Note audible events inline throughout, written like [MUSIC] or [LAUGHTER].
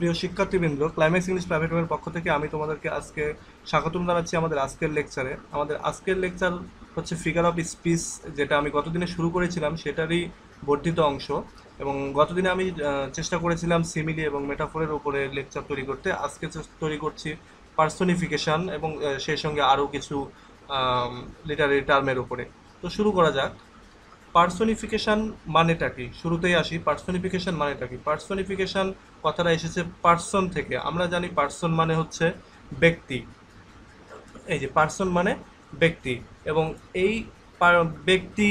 প্রিয় শিক্ষার্থীবৃন্দ climax English private পক্ষ থেকে আমি তোমাদেরকে আজকে স্বাগতম জানাচ্ছি আমাদের আজকের লেকচারে আমাদের আজকের লেকচার হচ্ছে ফিগার অফ স্পিচ যেটা আমি গতদিনে শুরু করেছিলাম সেটারই বর্ধিত অংশ এবং গতদিনে আমি চেষ্টা করেছিলাম সিমিলি এবং মেটাফোরের উপরে লেকচার তৈরি করতে আজকে তৈরি করছি পার্সোনিফিকেশান এবং সেই সঙ্গে আরও কিছু লিটারি টার্মের উপরে তো শুরু করা যাক পার্সোনিফিকেশান মানেটা কি শুরুতেই আসি পার্সোনিফিকেশান মানেটা কি পার্সোনিফিকেশান কথাটা এসেছে পার্সন থেকে আমরা জানি পার্সন মানে হচ্ছে ব্যক্তি এই যে পার্সন মানে ব্যক্তি এবং এই ব্যক্তি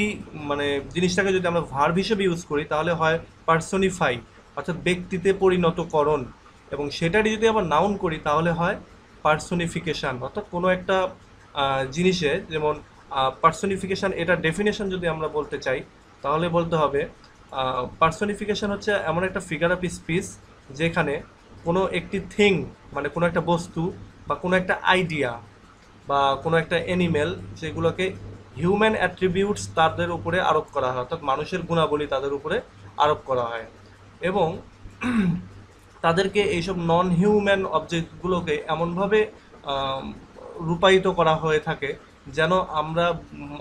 মানে জিনিসটাকে যদি আমরা ভার্ব হিসেবে ইউজ করি তাহলে হয় পার্সনিফাই অর্থাৎ ব্যক্তিতে পরিণতকরণ এবং সেটারই যদি আবার নাউন করি তাহলে হয় পার্সনিফিকেশান অর্থাৎ কোনো একটা জিনিসে যেমন পার্সনিফিকেশান এটা ডেফিনেশন যদি আমরা বলতে চাই তাহলে বলতে হবে পার্সনিফিকেশান হচ্ছে এমন একটা ফিগার অফ স্পিচ যেখানে কোনো একটি থিং মানে কোনো একটা বস্তু বা কোনো একটা আইডিয়া বা কোনো একটা অ্যানিমেল যেগুলোকে হিউম্যান অ্যাট্রিবিউটস তাদের উপরে আরোপ করা হয় অর্থাৎ মানুষের গুণাবলী তাদের উপরে আরোপ করা হয় এবং [CLEARS THROAT] তাদেরকে এইসব নন হিউম্যান অবজেক্টগুলোকে এমনভাবে রূপায়িত করা হয়ে থাকে যেন আমরা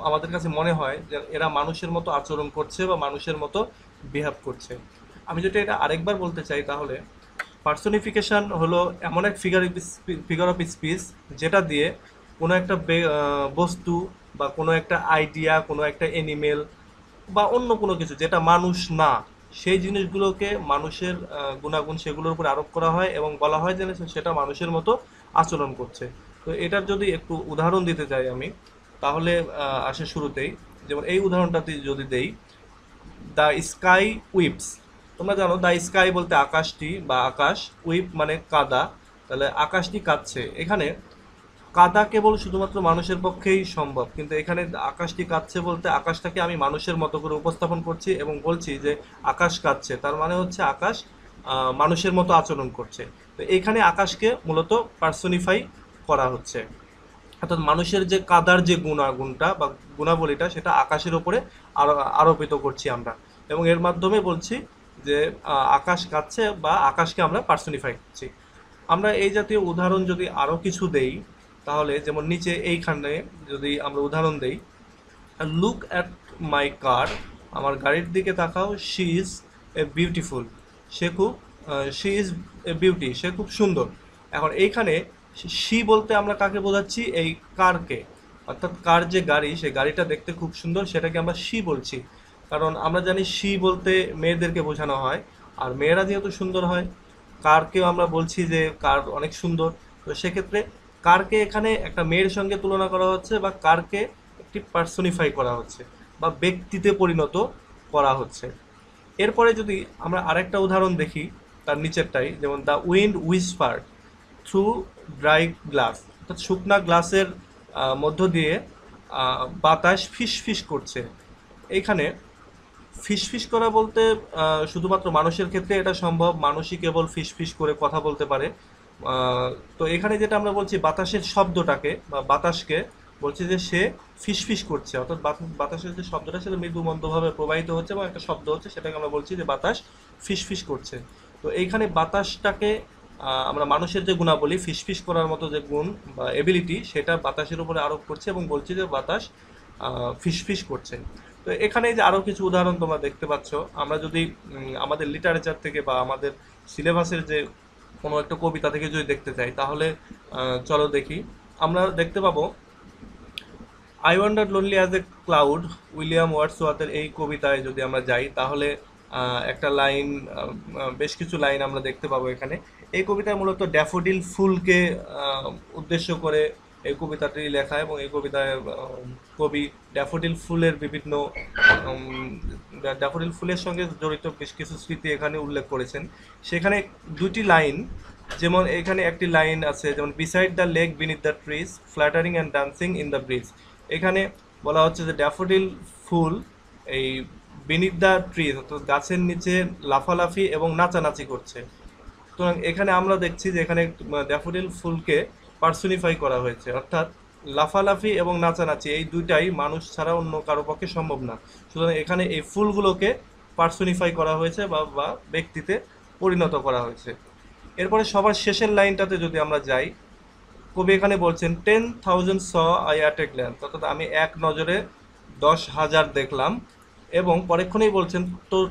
আমাদের কাছে মনে হয় যে এরা মানুষের মতো আচরণ করছে বা মানুষের মতো বিহেভ করছে আমি যদি এটা আরেকবার বলতে চাই তাহলে পার্সোনিফিকেশান হলো এমন এক ফিগার ফিগার অফ স্পিচ যেটা দিয়ে কোনো একটা বস্তু বা কোনো একটা আইডিয়া কোনো একটা এনিমেল বা অন্য কোনো কিছু যেটা মানুষ না সেই জিনিসগুলোকে মানুষের গুণাগুণ সেগুলোর উপর আরোপ করা হয় এবং বলা হয় যে সেটা মানুষের মতো আচরণ করছে তো এটার যদি একটু উদাহরণ দিতে চাই আমি তাহলে আসে শুরুতেই যেমন এই উদাহরণটাতে যদি দেই দ্য স্কাই উইপস তোমরা জানো দ্য স্কাই বলতে আকাশটি বা আকাশ উইপ মানে কাদা তাহলে আকাশটি কাঁদছে এখানে কাদা কেবল শুধুমাত্র মানুষের পক্ষেই সম্ভব কিন্তু এখানে আকাশটি কাঁদছে বলতে আকাশটাকে আমি মানুষের মতো করে উপস্থাপন করছি এবং বলছি যে আকাশ কাঁদছে তার মানে হচ্ছে আকাশ মানুষের মতো আচরণ করছে তো এখানে আকাশকে মূলত পার্সোনিফাই করা হচ্ছে অর্থাৎ মানুষের যে কাদার যে গুণাগুণটা বা গুণাবলীটা সেটা আকাশের ওপরে আরো আরোপিত করছি আমরা এবং এর মাধ্যমে বলছি যে আকাশ কাচ্ছে বা আকাশকে আমরা পার্সোনিফাই করছি আমরা এই জাতীয় উদাহরণ যদি আরও কিছু দেই তাহলে যেমন নিচে এইখানে যদি আমরা উদাহরণ দেই লুক অ্যাট মাই কার আমার গাড়ির দিকে তাকাও শি ইজ এ বিউটিফুল সে খুব শি ইজ এ বিউটি সে খুব সুন্দর এখন এইখানে শি বলতে আমরা কাকে বোঝাচ্ছি এই কারকে অর্থাৎ কার যে গাড়ি সেই গাড়িটা দেখতে খুব সুন্দর সেটাকে আমরা শি বলছি কারণ আমরা জানি শি বলতে মেয়েদেরকে বোঝানো হয় আর মেয়েরা যেহেতু সুন্দর হয় কারকেও আমরা বলছি যে কার অনেক সুন্দর তো সেক্ষেত্রে কারকে এখানে একটা মেয়ের সঙ্গে তুলনা করা হচ্ছে বা কারকে একটি পার্সোনিফাই করা হচ্ছে বা ব্যক্তিতে পরিণত করা হচ্ছে এরপরে যদি আমরা আরেকটা উদাহরণ দেখি তার নিচেরটাই যেমন the wind whispers through dry glass অর্থাৎ শুকনা গ্লাসের মধ্য দিয়ে বাতাস ফিস ফিস করছে এইখানে ফিসফিস করা বলতে শুধুমাত্র মানুষের ক্ষেত্রে এটা সম্ভব মানুষই কেবল ফিসফিস করে কথা বলতে পারে তো এখানে যেটা আমরা বলছি বাতাসের শব্দটাকে বা বাতাসকে বলছে যে সে ফিসফিস করছে অর্থাৎ বাতাসের যে শব্দটা সেটা মৃদু মন্দভাবে প্রবাহিত হচ্ছে এবং একটা শব্দ হচ্ছে সেটাকে আমরা বলছি যে বাতাস ফিসফিস করছে তো এইখানে বাতাসটাকে আমরা মানুষের যে গুণাবলী ফিসফিস করার মতো যে গুণ বা এবিলিটি সেটা বাতাসের উপরে আরোপ করছে এবং বলছি যে বাতাস ফিসফিস করছে তো এখানে যে আরও কিছু উদাহরণ তোমরা দেখতে পাচ্ছ আমরা যদি আমাদের লিটারেচার থেকে বা আমাদের সিলেবাসের যে কোনো একটা কবিতা থেকে যদি দেখতে চাই তাহলে চলো দেখি আমরা দেখতে পাবো I wander lonely as a cloud William ওয়ার্ডসওয়ার্থের এই কবিতায় যদি আমরা যাই তাহলে একটা লাইন বেশ কিছু লাইন আমরা দেখতে পাবো এখানে এই কবিতায় মূলত ড্যাফোডিল ফুলকে উদ্দেশ্য করে এই কবিতাটি লেখা এবং এই কবিতায় কবি ড্যাফোডিল ফুলের বিভিন্ন ড্যাফোডিল ফুলের সঙ্গে জড়িত বেশ কিছু স্মৃতি এখানে উল্লেখ করেছেন সেখানে দুটি লাইন যেমন এখানে একটি লাইন আছে যেমন beside the lake beneath the trees fluttering and dancing in the breeze এখানে বলা হচ্ছে যে ড্যাফোডিল ফুল এই বিনিথ দ্য ট্রিজ অর্থাৎ গাছের নিচে লাফালাফি এবং নাচানাচি করছে সুতরাং এখানে আমরা দেখছি যে এখানে ড্যাফোডিল ফুলকে পার্সোনিফাই করা হয়েছে অর্থাৎ লাফালাফি এবং নাচানাচি এই দুইটাই মানুষ ছাড়া অন্য কারো পক্ষে সম্ভব না সুতরাং এখানে এই ফুলগুলোকে পার্সোনিফাই করা হয়েছে বা বা ব্যক্তিতে পরিণত করা হয়েছে এরপরে সবার শেষের লাইনটাতে যদি আমরা যাই কবি এখানে বলছেন ten thousand saw I at land অর্থাৎ আমি এক নজরে দশ হাজার দেখলাম এবং পরেক্ষণেই বলছেন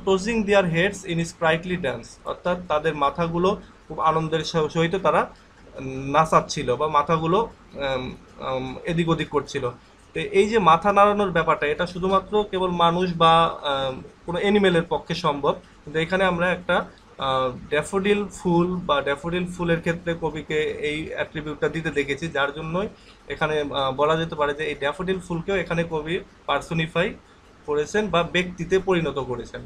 tossing their heads in sprightly dance অর্থাৎ তাদের মাথাগুলো খুব আনন্দের সহিত তারা নাচাচ্ছিল বা মাথাগুলো এদিক ওদিক করছিল তো এই যে মাথা নাড়ানোর ব্যাপারটা এটা শুধুমাত্র কেবল মানুষ বা কোনো অ্যানিমেলের পক্ষে সম্ভব কিন্তু এখানে আমরা একটা ড্যাফোডিল ফুল বা ড্যাফোডিল ফুলের ক্ষেত্রে কবিকে এই অ্যাট্রিবিউটটা দিতে দেখেছি যার জন্যই এখানে বলা যেতে পারে যে এই ড্যাফোডিল ফুলকেও এখানে কবি পার্সোনিফাই করেছেন বা ব্যক্তিতে পরিণত করেছেন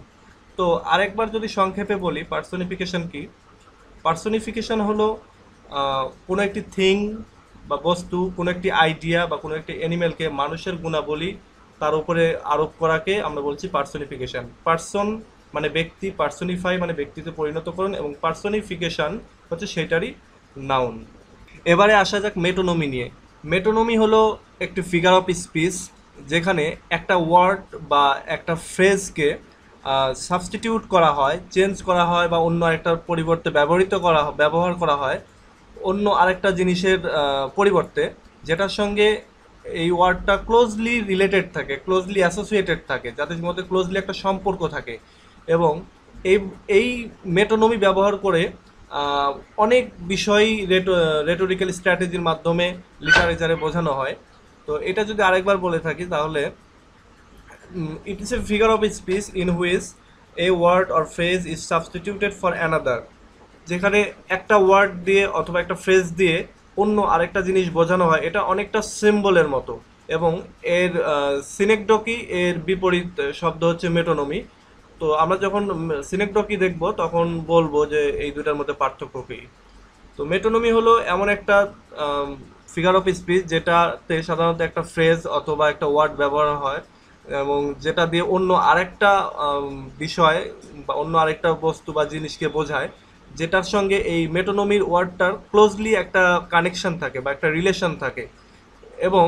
তো আরেকবার যদি সংক্ষেপে বলি পার্সোনিফিকেশন কি পার্সোনিফিকেশন হলো কোনো একটি থিং বা বস্তু কোনো একটি আইডিয়া বা কোনো একটি অ্যানিমেলকে মানুষের গুণাবলী তার উপরে আরোপ করাকে আমরা বলছি পার্সনিফিকেশান পার্সন মানে ব্যক্তি পার্সনিফাই মানে ব্যক্তিতে পরিণতকরণ এবং পার্সনিফিকেশান হচ্ছে সেটারই নাউন এবারে আসা যাক মেটোনমি নিয়ে মেটোনমি হলো একটি ফিগার অফ স্পিচ যেখানে একটা ওয়ার্ড বা একটা ফ্রেজকে সাবস্টিটিউট করা হয় চেঞ্জ করা হয় বা অন্য একটা পরিবর্তে ব্যবহৃত করা ব্যবহার করা হয় অন্য আরেকটা জিনিসের পরিবর্তে যেটার সঙ্গে এই ওয়ার্ডটা ক্লোজলি রিলেটেড থাকে ক্লোজলি অ্যাসোসিয়েটেড থাকে যাদের মধ্যে ক্লোজলি একটা সম্পর্ক থাকে এবং এই এই মেটোনমি ব্যবহার করে অনেক বিষয়ই রেটো রেটোরিক্যাল স্ট্র্যাটেজির মাধ্যমে লিটারেচারে বোঝানো হয় তো এটা যদি আরেকবার বলে থাকি তাহলে it is a figure of speech in which a word or phrase is substituted for another যেখানে একটা ওয়ার্ড দিয়ে অথবা একটা ফ্রেজ দিয়ে অন্য আরেকটা জিনিস বোঝানো হয় এটা অনেকটা সিম্বলের মতো এবং এর সিনেকডকি এর বিপরীত শব্দ হচ্ছে মেটোনমি তো আমরা যখন সিনেকডকি দেখব তখন বলবো যে এই দুটার মধ্যে পার্থক্য কী তো মেটোনমি হলো এমন একটা ফিগার অফ স্পিচ যেটাতে সাধারণত একটা ফ্রেজ অথবা একটা ওয়ার্ড ব্যবহার হয় এবং যেটা দিয়ে অন্য আরেকটা বিষয় বা অন্য আরেকটা বস্তু বা জিনিসকে বোঝায় যেটার সঙ্গে এই মেটোনমির ওয়ার্ডটার ক্লোজলি একটা কানেকশন থাকে বা একটা রিলেশন থাকে এবং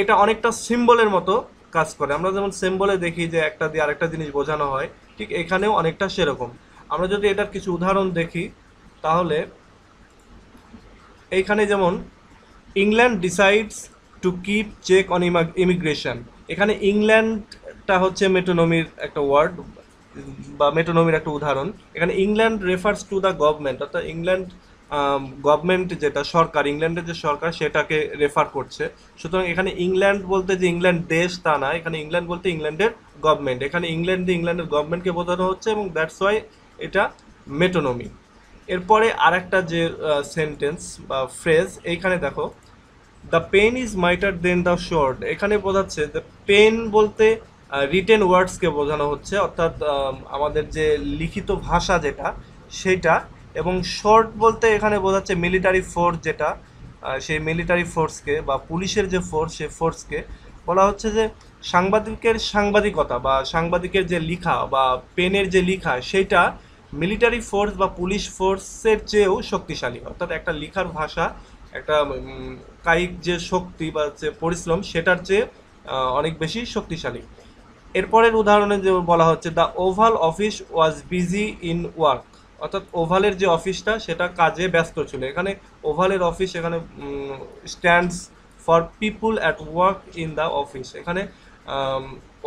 এটা অনেকটা সিম্বলের মতো কাজ করে আমরা যেমন সিম্বলে দেখি যে একটা দিয়ে আরেকটা জিনিস বোঝানো হয় ঠিক এখানেও অনেকটা সেরকম আমরা যদি এটার কিছু উদাহরণ দেখি তাহলে এইখানে যেমন England decides to keep check on immigration এখানে ইংল্যান্ডটা হচ্ছে মেটোনমির একটা ওয়ার্ড বা মেটোনমির একটা উদাহরণ এখানে England refers to the government অর্থাৎ ইংল্যান্ড গভর্নমেন্ট যেটা সরকার ইংল্যান্ডের যে সরকার সেটাকে রেফার করছে সুতরাং এখানে ইংল্যান্ড বলতে যে ইংল্যান্ড দেশ তা না এখানে ইংল্যান্ড বলতে ইংল্যান্ডের গভর্নমেন্ট এখানে ইংল্যান্ড ইংল্যান্ডের গভর্নমেন্টকে বোঝানো হচ্ছে এবং দ্যাটস ওয়াই এটা মেটোনমি এরপরে আর একটা যে সেন্টেন্স বা ফ্রেজ এইখানে দেখো the pen is mightier than the sword এখানে বোঝাচ্ছে দ্য পেন বলতে রিটেন ওয়ার্ডসকে বোঝানো হচ্ছে অর্থাৎ আমাদের যে লিখিত ভাষা যেটা সেটা এবং শর্ট বলতে এখানে বোঝাচ্ছে মিলিটারি ফোর্স যেটা সেই মিলিটারি ফোর্সকে বা পুলিশের যে ফোর্স সেই ফোর্সকে বলা হচ্ছে যে সাংবাদিকের সাংবাদিকতা বা সাংবাদিকের যে লিখা বা পেনের যে লিখা সেটা মিলিটারি ফোর্স বা পুলিশ ফোর্সের চেয়েও শক্তিশালী অর্থাৎ একটা লিখার ভাষা একটা কায়িক যে শক্তি বা যে পরিশ্রম সেটার চেয়ে অনেক বেশি শক্তিশালী এরপরের উদাহরণে যে বলা হচ্ছে the oval office was busy in work অর্থাৎ ওভালের যে অফিসটা সেটা কাজে ব্যস্ত ছিল এখানে ওভালের অফিস এখানে stands for people at work in the office এখানে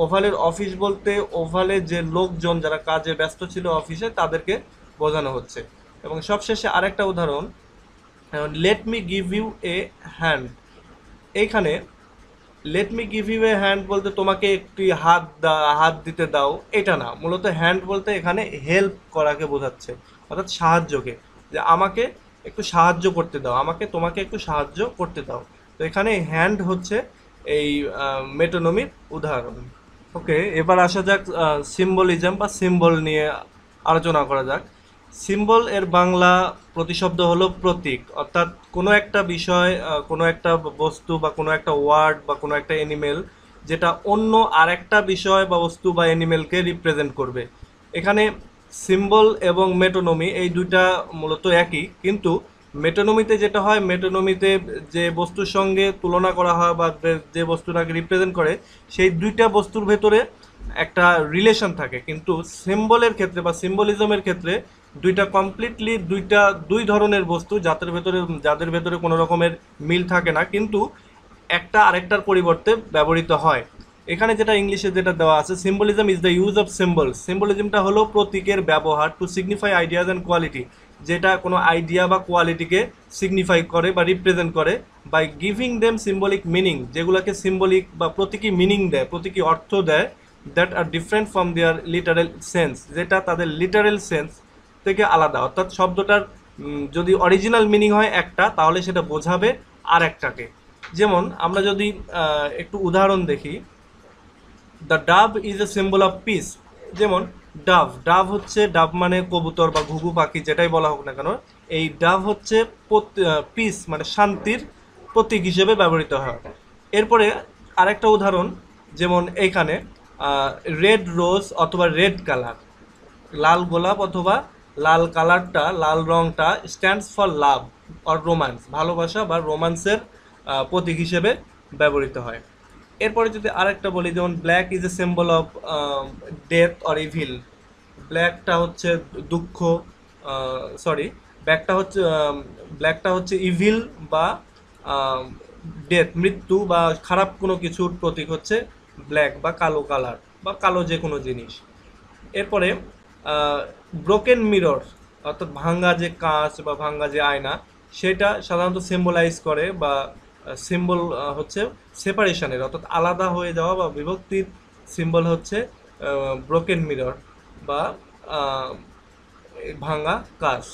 ওভালের অফিস বলতে ওভালে যে লোকজন যারা কাজে ব্যস্ত ছিল অফিসে তাদেরকে বোঝানো হচ্ছে এবং সবশেষে আরেকটা উদাহরণ let me give you a hand এইখানে let me give you a hand বলতে তোমাকে একটি হাত হাত দিতে দাও এটা না মূলত হ্যান্ড বলতে এখানে হেল্প করাকে বোঝাচ্ছে অর্থাৎ সাহায্যকে যে আমাকে একটু সাহায্য করতে দাও আমাকে তোমাকে একটু সাহায্য করতে দাও তো এখানে হ্যান্ড হচ্ছে এই মেটোনমির উদাহরণ ওকে এবার আসা যাক সিম্বলিজম বা সিম্বল নিয়ে আলোচনা করা যাক সিম্বল এর বাংলা প্রতিশব্দ হলো প্রতীক অর্থাৎ কোনো একটা বিষয় কোনো একটা বস্তু বা কোনো একটা ওয়ার্ড বা কোনো একটা এনিমেল যেটা অন্য আরেকটা বিষয় বা বস্তু বা এনিমেলকে রিপ্রেজেন্ট করবে এখানে সিম্বল এবং মেটোনমি এই দুইটা মূলত একই কিন্তু মেটোনমিতে যেটা হয় মেটোনমিতে যে বস্তুর সঙ্গে তুলনা করা হয় বা যে বস্তুটাকে রিপ্রেজেন্ট করে সেই দুইটা বস্তুর ভেতরে একটা রিলেশন থাকে কিন্তু সিম্বলের ক্ষেত্রে বা সিম্বলিজমের ক্ষেত্রে দুইটা কমপ্লিটলি দুইটা দুই ধরনের বস্তু যাদের ভেতরে যাদের ভেতরে কোনো রকমের মিল থাকে না কিন্তু একটা আরেকটার পরিবর্তে ব্যবহৃত হয় এখানে যেটা ইংলিশে যেটা দেওয়া আছে symbolism is the use of symbol সিম্বলিজমটা হলো প্রতীকের ব্যবহার to signify ideas and quality যেটা কোনো আইডিয়া বা কোয়ালিটিকে সিগনিফাই করে বা রিপ্রেজেন্ট করে by giving them symbolic meaning যেগুলোকে সিম্বলিক বা প্রতীকী মিনিং দেয় প্রতীকী অর্থ দেয় that are different from their literal sense যেটা তাদের লিটারেল সেন্স থেকে আলাদা অর্থাৎ শব্দটার যদি অরিজিনাল মিনিং হয় একটা তাহলে সেটা বোঝাবে আর একটাকে যেমন আমরা যদি একটু উদাহরণ দেখি the dove is a symbol of peace যেমন ডাভ ডাভ হচ্ছে ডাভ মানে কবুতর বা ঘুঘু পাখি যেটাই বলা হোক না কেন এই ডাভ হচ্ছে পিস মানে শান্তির প্রতীক হিসেবে ব্যবহৃত হয় এরপরে আরেকটা উদাহরণ যেমন এইখানে রেড রোজ অথবা রেড কালার লাল গোলাপ অথবা লাল কালারটা লাল রঙটা stands for love or romance ভালোবাসা বা রোমান্সের প্রতীক হিসেবে ব্যবহৃত হয় এরপরে যদি আরেকটা বলি যেমন black is a symbol of death or evil ব্ল্যাকটা হচ্ছে দুঃখ সরি ব্ল্যাকটা হচ্ছে ব্ল্যাকটা হচ্ছে ইভিল বা ডেথ মৃত্যু বা খারাপ কোনো কিছুর প্রতীক হচ্ছে ব্ল্যাক বা কালো কালার বা কালো যে কোনো জিনিস এরপরে ব্রোকেন মিরর অর্থাৎ ভাঙ্গা যে কাঁচ বা ভাঙ্গা যে আয়না সেটা সাধারণত সিম্বলাইজ করে বা সিম্বল হচ্ছে সেপারেশনের অর্থাৎ আলাদা হয়ে যাওয়া বা বিভক্তির সিম্বল হচ্ছে ব্রোকেন মিরর বা ভাঙ্গা কাঁচ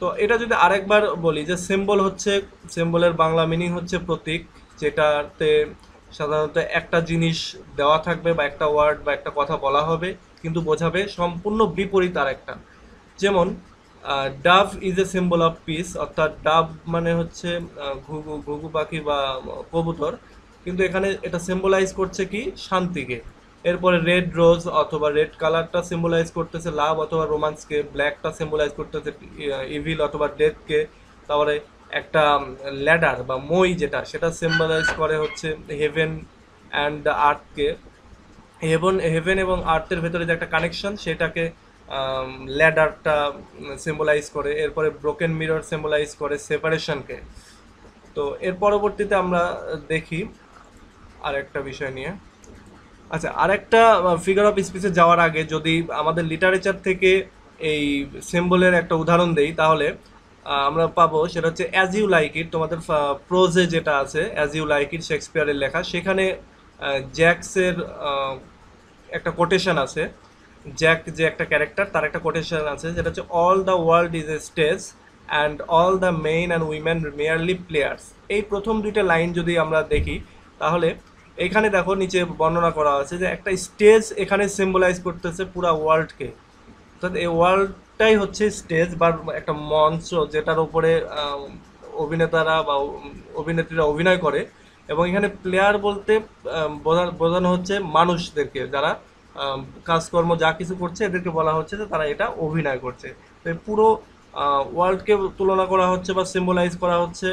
তো এটা যদি আরেকবার বলি যে সিম্বল হচ্ছে সিম্বলের বাংলা মিনিং হচ্ছে প্রতীক যেটাতে সাধারণত একটা জিনিস দেওয়া থাকবে বা একটা ওয়ার্ড বা একটা কথা বলা হবে কিন্তু বোঝাবে সম্পূর্ণ বিপরীত আর একটা যেমন dove is a symbol of peace অর্থাৎ ডাভ মানে হচ্ছে ঘুঘু ঘুঘু পাখি বা কবুতর কিন্তু এখানে এটা সিম্বলাইজ করছে কি শান্তিকে এরপরে রেড রোজ অথবা রেড কালারটা সিম্বলাইজ করতেছে লাভ অথবা রোমান্সকে ব্ল্যাকটা সিম্বলাইজ করতেছে ইভিল অথবা ডেথকে তারপরে একটা ল্যাডার বা মই যেটা সেটা সিম্বলাইজ করে হচ্ছে হেভেন অ্যান্ড দ্য আর্থকে হেভেন হেভেন এবং আর্থের ভেতরে যে একটা কানেকশন সেটাকে ল্যাডারটা সিম্বলাইজ করে এরপরে ব্রোকেন মিরর সিম্বলাইজ করে সেপারেশনকে তো এর পরবর্তীতে আমরা দেখি আরেকটা বিষয় নিয়ে আচ্ছা আরেকটা ফিগার অফ স্পিচে যাওয়ার আগে যদি আমাদের লিটারেচার থেকে এই সিম্বলের একটা উদাহরণ দেই তাহলে আমরা পাবো সেটা হচ্ছে অ্যাজ ইউ লাইক ইট তোমাদের প্রোজে যেটা আছে অ্যাজ ইউ লাইক ইট শেক্সপিয়ারের লেখা সেখানে জ্যাক্সের একটা কোটেশন আছে জ্যাক যে একটা ক্যারেক্টার তার একটা কোটেশন আছে যেটা হচ্ছে all the world is a stage and all the men and women merely players এই প্রথম দুইটা লাইন যদি আমরা দেখি তাহলে এখানে দেখো নিচে বর্ণনা করা আছে যে একটা স্টেজ এখানে সিম্বলাইজ করতেছে পুরা ওয়ার্ল্ডকে অর্থাৎ এই ওয়ার্ল্ড একটাই হচ্ছে স্টেজ বা একটা মঞ্চ যেটার উপরে অভিনেতারা বা অভিনেত্রীরা অভিনয় করে এবং এখানে প্লেয়ার বলতে বোঝানো হচ্ছে মানুষদেরকে যারা কাজকর্ম যা কিছু করছে এদেরকে বলা হচ্ছে যে তারা এটা অভিনয় করছে তো পুরো ওয়ার্ল্ডকে তুলনা করা হচ্ছে বা সিম্বলাইজ করা হচ্ছে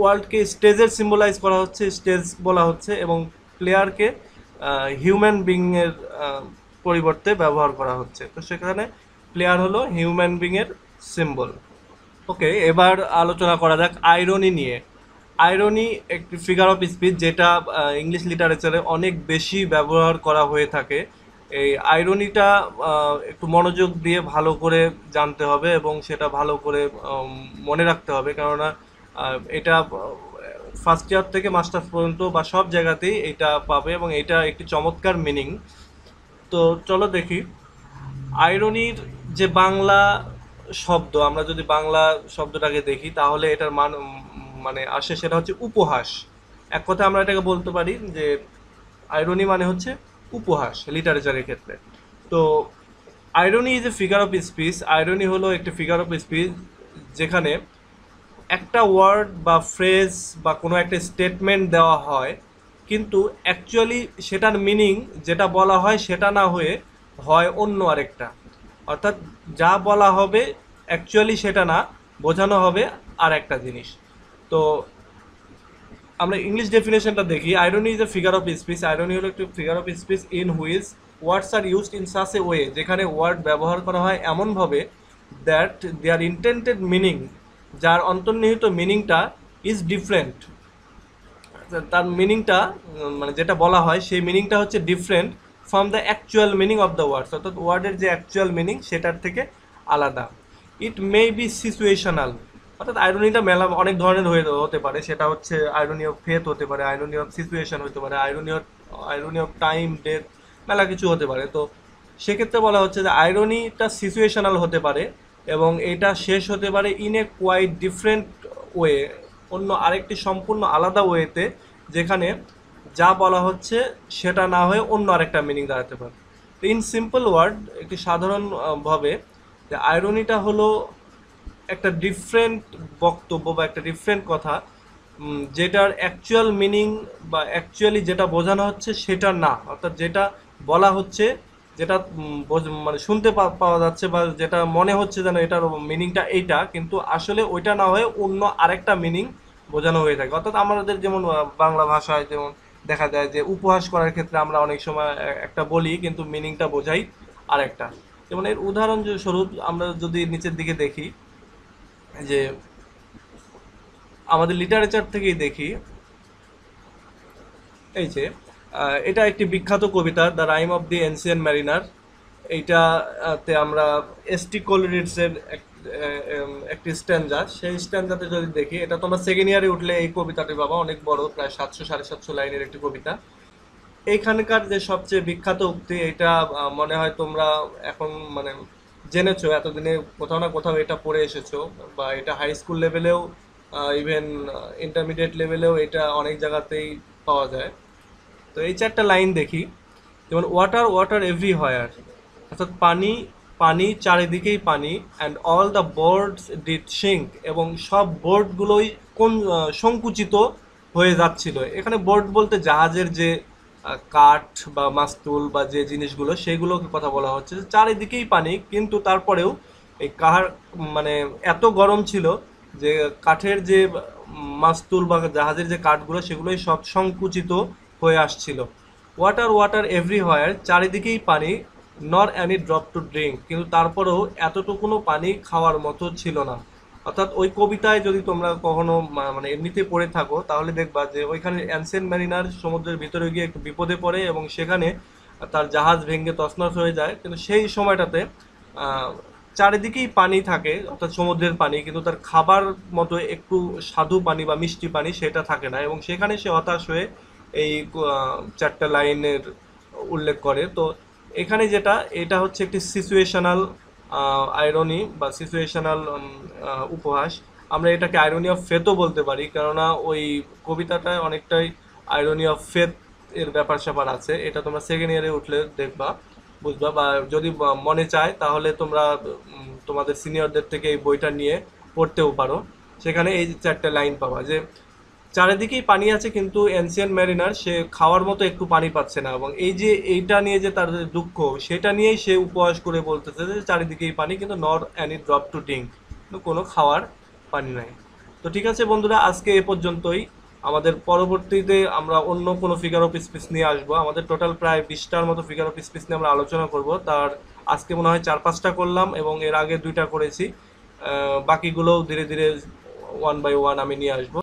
ওয়ার্ল্ডকে স্টেজের সিম্বলাইজ করা হচ্ছে স্টেজ বলা হচ্ছে এবং প্লেয়ারকে হিউম্যান বিংয়ের পরিবর্তে ব্যবহার করা হচ্ছে তো সেখানে প্লেয়ার হলো হিউম্যান বিংয়ের সিম্বল ওকে এবার আলোচনা করা যাক আইরনি নিয়ে আইরনি একটি ফিগার অফ স্পিচ যেটা ইংলিশ লিটারেচারে অনেক বেশি ব্যবহার করা হয়ে থাকে এই আইরনিটা একটু মনোযোগ দিয়ে ভালো করে জানতে হবে এবং সেটা ভালো করে মনে রাখতে হবে কেননা এটা ফার্স্ট ইয়ার থেকে মাস্টার্স পর্যন্ত বা সব জায়গাতেই এটা পাবে এবং এটা একটি চমৎকার মিনিং তো চলো দেখি আয়রনির যে বাংলা শব্দ আমরা যদি বাংলা শব্দটাকে দেখি তাহলে এটার মান মানে আসে সেটা হচ্ছে উপহাস এক কথা আমরা এটাকে বলতে পারি যে আয়রনি মানে হচ্ছে উপহাস লিটারেচারের ক্ষেত্রে তো irony is a figure of speech irony হলো একটি ফিগার অফ স্পিচ যেখানে একটা ওয়ার্ড বা ফ্রেজ বা কোনো একটা স্টেটমেন্ট দেওয়া হয় কিন্তু অ্যাকচুয়ালি সেটার মিনিং যেটা বলা হয় সেটা না হয়ে হয় অন্য আরেকটা অর্থাৎ যা বলা হবে অ্যাকচুয়ালি সেটা না বোঝানো হবে আর একটা জিনিস তো আমরা ইংলিশ ডেফিনেশনটা দেখি irony is a figure of speech irony হল একটি figure of speech in which words are used in such a way যেখানে ওয়ার্ড ব্যবহার করা হয় এমনভাবে দ্যাট দে আর ইন্টেন্টেড মিনিং যার অন্তর্নিহিত মিনিংটা ইজ ডিফারেন্ট তার মিনিংটা মানে যেটা বলা হয় সেই মিনিংটা হচ্ছে different from the actual meaning of the words অর্থাৎ ওয়ার্ডের যে অ্যাকচুয়াল মিনিং সেটার থেকে আলাদা ইট মে বি সিচুয়েশনাল অর্থাৎ আয়রনিটা মেলা অনেক ধরনের হয়ে হতে পারে সেটা হচ্ছে আয়রনি অফ ফেথ হতে পারে আয়রনি অফ সিচুয়েশন হতে পারে irony of irony of time death মেলা কিছু হতে পারে তো সেক্ষেত্রে বলা হচ্ছে যে আয়রনিটা সিচুয়েশনাল হতে পারে এবং এটা শেষ হতে পারে in a quite different way অন্য আরেকটি সম্পূর্ণ আলাদা ওয়েতে যেখানে যা বলা হচ্ছে সেটা না হয়ে অন্য আরেকটা মিনিং দাঁড়াতে পারে ইন সিম্পল ওয়ার্ড একটি সাধারণভাবে যে আয়রনিটা হলো একটা ডিফারেন্ট বক্তব্য বা একটা ডিফারেন্ট কথা যেটার অ্যাকচুয়াল মিনিং বা অ্যাকচুয়ালি যেটা বোঝানো হচ্ছে সেটা না অর্থাৎ যেটা বলা হচ্ছে যেটা মানে শুনতে পাওয়া যাচ্ছে বা যেটা মনে হচ্ছে যেন এটার মিনিংটা এইটা কিন্তু আসলে ওইটা না হয়ে অন্য আরেকটা মিনিং বোঝানো হয়ে থাকে অর্থাৎ আমাদের যেমন বাংলা ভাষায় যেমন দেখা যায় যে উপহাস করার ক্ষেত্রে আমরা অনেক সময় একটা বলি কিন্তু মিনিংটা বোঝাই আরেকটা যেমন এর উদাহরণ স্বরূপ আমরা যদি নিচের দিকে দেখি যে আমাদের লিটারেচার থেকেই দেখি এই যে এটা একটি বিখ্যাত কবিতা the rime of the ancient mariner এইটাতে আমরা এসটি কলোরিডসের একটি স্ট্যান্ডা সেই স্ট্যান্ডাতে যদি দেখি এটা তোমরা সেকেন্ড ইয়ারে উঠলে এই কবিতাটি বাবা অনেক বড় প্রায় সাতশো সাড়ে সাতশো লাইনের একটি কবিতা এইখানকার যে সবচেয়ে বিখ্যাত উক্তি এটা মনে হয় তোমরা এখন মানে জেনেছো এতদিনে কোথাও না কোথাও এটা পড়ে এসেছো বা এটা হাই স্কুল লেভেলেও ইভেন ইন্টারমিডিয়েট লেভেলেও এটা অনেক জায়গাতেই পাওয়া যায় তো এই চারটা লাইন দেখি যেমন ওয়াটার ওয়াটার এভরি হয়ার অর্থাৎ পানি পানি চারিদিকেই পানি and all the boards did sink এবং সব বোর্ডগুলোই কোন সংকুচিত হয়ে যাচ্ছিল এখানে বোর্ড বলতে জাহাজের যে কাঠ বা মাস্তুল বা যে জিনিসগুলো সেগুলোকে কথা বলা হচ্ছে চারিদিকেই পানি কিন্তু তারপরেও এই কাহার মানে এত গরম ছিল যে কাঠের যে মাস্তুল বা জাহাজের যে কাঠগুলো সেগুলোই সব সংকুচিত হয়ে আসছিল ওয়াটার ওয়াটার এভরিহোয়ার চারিদিকেই পানি not any drop to drink কিন্তু তারপরেও এতটুকুনও পানি খাওয়ার মতো ছিল না অর্থাৎ ওই কবিতায় যদি তোমরা কখনো মানে এমনিতে পড়ে থাকো তাহলে দেখবা যে ওইখানে অ্যানসেন্ট ম্যারিনার সমুদ্রের ভিতরে গিয়ে একটু বিপদে পড়ে এবং সেখানে তার জাহাজ ভেঙে তছনছ হয়ে যায় কিন্তু সেই সময়টাতে চারিদিকেই পানি থাকে অর্থাৎ সমুদ্রের পানি কিন্তু তার খাবার মতো একটু সাধু পানি বা মিষ্টি পানি সেটা থাকে না এবং সেখানে সে হতাশ হয়ে এই চারটা লাইনের উল্লেখ করে তো এখানে যেটা এটা হচ্ছে একটি সিচুয়েশনাল আয়রনি বা সিচুয়েশনাল উপহাস আমরা এটাকে আয়রনি অফ ফেথও বলতে পারি কেননা ওই কবিতাটায় অনেকটাই আয়রনি অফ ফেথ এর ব্যাপার স্যাপার আছে এটা তোমরা সেকেন্ড ইয়ারে উঠলে দেখবা বুঝবা বা যদি মনে চায় তাহলে তোমরা তোমাদের সিনিয়রদের থেকে এই বইটা নিয়ে পড়তেও পারো সেখানে এই চারটে লাইন পাবা যে চারিদিকেই পানি আছে কিন্তু এনসিয়ান ম্যারিনার সে খাওয়ার মতো একটু পানি পাচ্ছে না এবং এই যে এইটা নিয়ে যে তার দুঃখ সেটা নিয়েই সে উপহাস করে বলতেছে যে চারিদিকেই পানি কিন্তু not any drop to drink কোনো খাওয়ার পানি নাই তো ঠিক আছে বন্ধুরা আজকে এ পর্যন্তই আমাদের পরবর্তীতে আমরা অন্য কোনো ফিগার অফ স্পিস নিয়ে আসবো আমাদের টোটাল প্রায় বিশটার মতো ফিগার অফ স্পিস নিয়ে আমরা আলোচনা করব তার আজকে মনে হয় চার পাঁচটা করলাম এবং এর আগে দুইটা করেছি বাকিগুলোও ধীরে ধীরে ওয়ান বাই ওয়ান আমি নিয়ে আসবো